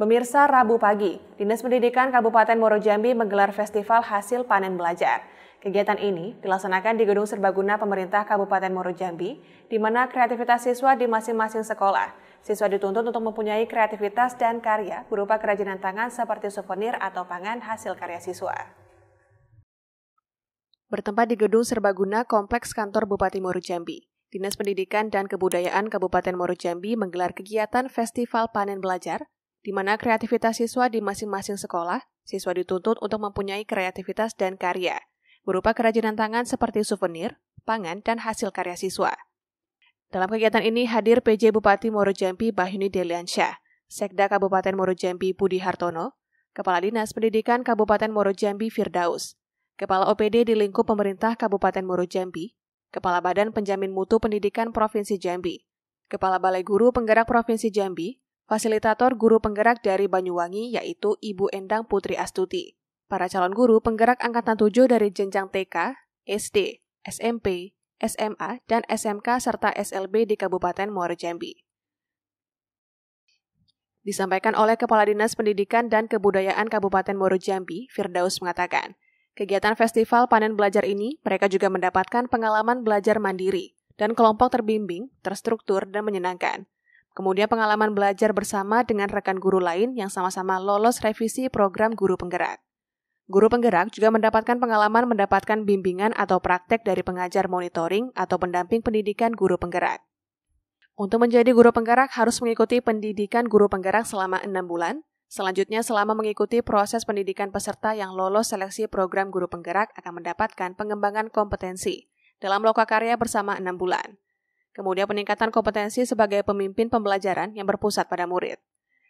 Pemirsa Rabu pagi, Dinas Pendidikan Kabupaten Moro Jambi menggelar festival hasil panen belajar. Kegiatan ini dilaksanakan di Gedung Serbaguna Pemerintah Kabupaten Moro Jambi, di mana kreativitas siswa di masing-masing sekolah. Siswa dituntut untuk mempunyai kreativitas dan karya berupa kerajinan tangan seperti souvenir atau pangan hasil karya siswa. Bertempat di Gedung Serbaguna Kompleks Kantor Bupati Moro Jambi, Dinas Pendidikan dan Kebudayaan Kabupaten Moro Jambi menggelar kegiatan Festival Panen Belajar di mana kreativitas siswa di masing-masing sekolah, siswa dituntut untuk mempunyai kreativitas dan karya, berupa kerajinan tangan seperti souvenir, pangan, dan hasil karya siswa. Dalam kegiatan ini hadir PJ Bupati Moro Jambi Bahyuni Deliansyah, Sekda Kabupaten Moro Jambi Budi Hartono, Kepala Dinas Pendidikan Kabupaten Moro Jambi Firdaus, Kepala OPD di lingkup pemerintah Kabupaten Moro Jambi, Kepala Badan Penjamin Mutu Pendidikan Provinsi Jambi, Kepala Balai Guru Penggerak Provinsi Jambi, fasilitator guru penggerak dari Banyuwangi yaitu Ibu Endang Putri Astuti. Para calon guru penggerak angkatan 7 dari jenjang TK, SD, SMP, SMA, dan SMK serta SLB di Kabupaten Muara Jambi. Disampaikan oleh Kepala Dinas Pendidikan dan Kebudayaan Kabupaten Muara Jambi, Firdaus mengatakan, kegiatan festival panen belajar ini mereka juga mendapatkan pengalaman belajar mandiri dan kelompok terbimbing, terstruktur, dan menyenangkan. Kemudian pengalaman belajar bersama dengan rekan guru lain yang sama-sama lolos revisi program guru penggerak. Guru penggerak juga mendapatkan pengalaman mendapatkan bimbingan atau praktek dari pengajar monitoring atau pendamping pendidikan guru penggerak. Untuk menjadi guru penggerak harus mengikuti pendidikan guru penggerak selama enam bulan. Selanjutnya, selama mengikuti proses pendidikan peserta yang lolos seleksi program guru penggerak akan mendapatkan pengembangan kompetensi dalam lokakarya bersama enam bulan kemudian peningkatan kompetensi sebagai pemimpin pembelajaran yang berpusat pada murid,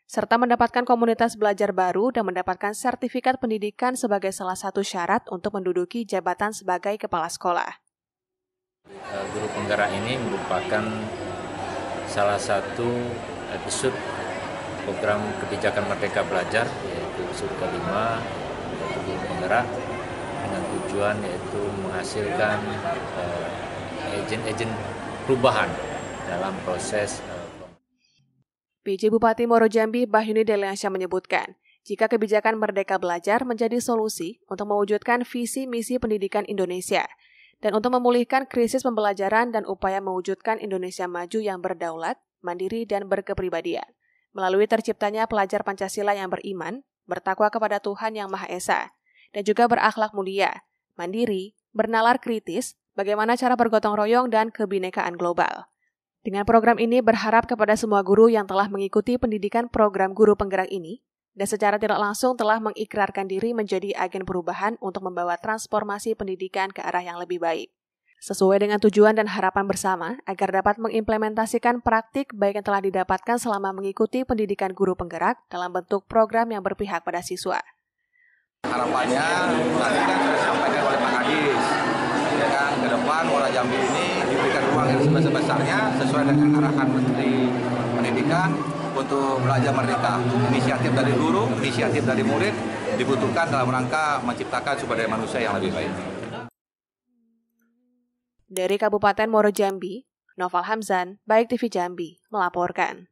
serta mendapatkan komunitas belajar baru dan mendapatkan sertifikat pendidikan sebagai salah satu syarat untuk menduduki jabatan sebagai kepala sekolah. E, guru penggerak ini merupakan salah satu episode program kebijakan Merdeka Belajar yaitu episode kelima yaitu guru penggerak dengan tujuan yaitu menghasilkan e, agen-agen uh, perubahan dalam proses eh, PJ Bupati Moro Jambi Bahyuni Deliansya menyebutkan, jika kebijakan Merdeka Belajar menjadi solusi untuk mewujudkan visi misi pendidikan Indonesia dan untuk memulihkan krisis pembelajaran dan upaya mewujudkan Indonesia maju yang berdaulat, mandiri, dan berkepribadian. Melalui terciptanya pelajar Pancasila yang beriman, bertakwa kepada Tuhan Yang Maha Esa, dan juga berakhlak mulia, mandiri, bernalar kritis, bagaimana cara bergotong royong dan kebinekaan global. Dengan program ini berharap kepada semua guru yang telah mengikuti pendidikan program guru penggerak ini dan secara tidak langsung telah mengikrarkan diri menjadi agen perubahan untuk membawa transformasi pendidikan ke arah yang lebih baik. Sesuai dengan tujuan dan harapan bersama, agar dapat mengimplementasikan praktik baik yang telah didapatkan selama mengikuti pendidikan guru penggerak dalam bentuk program yang berpihak pada siswa. Harapannya, tadi kan sudah disampaikan oleh Pak Kadis, depan Muara Jambi ini diberikan ruang yang sebesar-besarnya sesuai dengan arahan Menteri Pendidikan untuk belajar merdeka. Inisiatif dari guru, inisiatif dari murid dibutuhkan dalam rangka menciptakan sumber daya manusia yang lebih baik. Dari Kabupaten Muara Jambi, Noval Hamzan, Baik TV Jambi, melaporkan.